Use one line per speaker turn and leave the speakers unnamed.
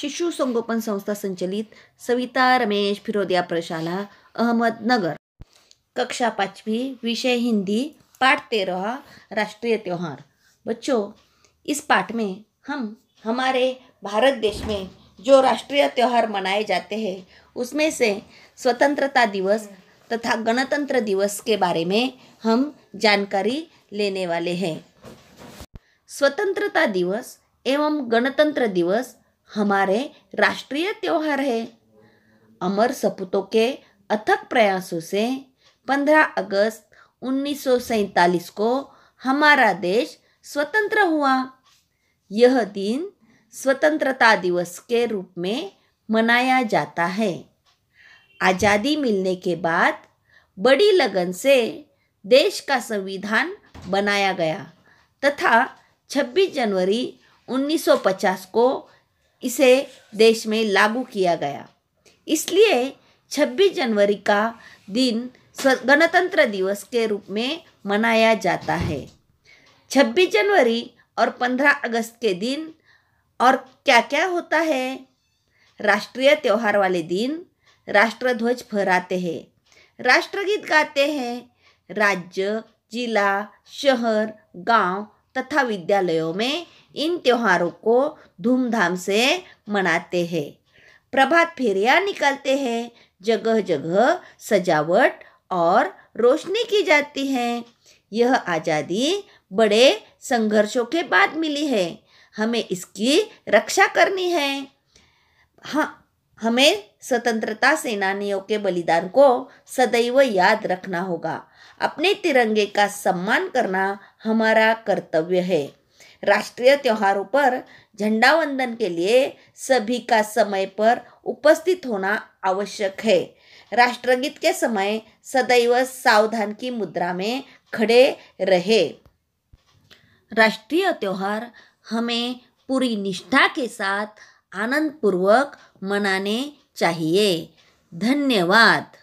शिशु संगोपन संस्था संचालित सविता रमेश फिरोदिया प्रशाला अहमदनगर कक्षा पाँचवीं विषय हिंदी पाठ तेरह राष्ट्रीय त्यौहार बच्चों इस पाठ में हम हमारे भारत देश में जो राष्ट्रीय त्यौहार मनाए जाते हैं उसमें से स्वतंत्रता दिवस तथा गणतंत्र दिवस के बारे में हम जानकारी लेने वाले हैं स्वतंत्रता दिवस एवं गणतंत्र दिवस हमारे राष्ट्रीय त्यौहार है अमर सपूतों के अथक प्रयासों से 15 अगस्त उन्नीस को हमारा देश स्वतंत्र हुआ यह दिन स्वतंत्रता दिवस के रूप में मनाया जाता है आज़ादी मिलने के बाद बड़ी लगन से देश का संविधान बनाया गया तथा 26 जनवरी 1950 को इसे देश में लागू किया गया इसलिए 26 जनवरी का दिन गणतंत्र दिवस के रूप में मनाया जाता है 26 जनवरी और 15 अगस्त के दिन और क्या क्या होता है राष्ट्रीय त्यौहार वाले दिन राष्ट्रध्वज फहराते हैं राष्ट्रगीत गाते हैं राज्य जिला शहर गांव तथा विद्यालयों में इन त्योहारों को धूमधाम से मनाते हैं प्रभात फेरियाँ निकलते हैं जगह जगह सजावट और रोशनी की जाती है यह आज़ादी बड़े संघर्षों के बाद मिली है हमें इसकी रक्षा करनी है हाँ हमें स्वतंत्रता सेनानियों के बलिदान को सदैव याद रखना होगा अपने तिरंगे का सम्मान करना हमारा कर्तव्य है राष्ट्रीय त्योहारों पर झंडा वंदन के लिए सभी का समय पर उपस्थित होना आवश्यक है राष्ट्रगीत के समय सदैव सावधान की मुद्रा में खड़े रहे राष्ट्रीय त्यौहार हमें पूरी निष्ठा के साथ आनंदपूर्वक मनाने चाहिए धन्यवाद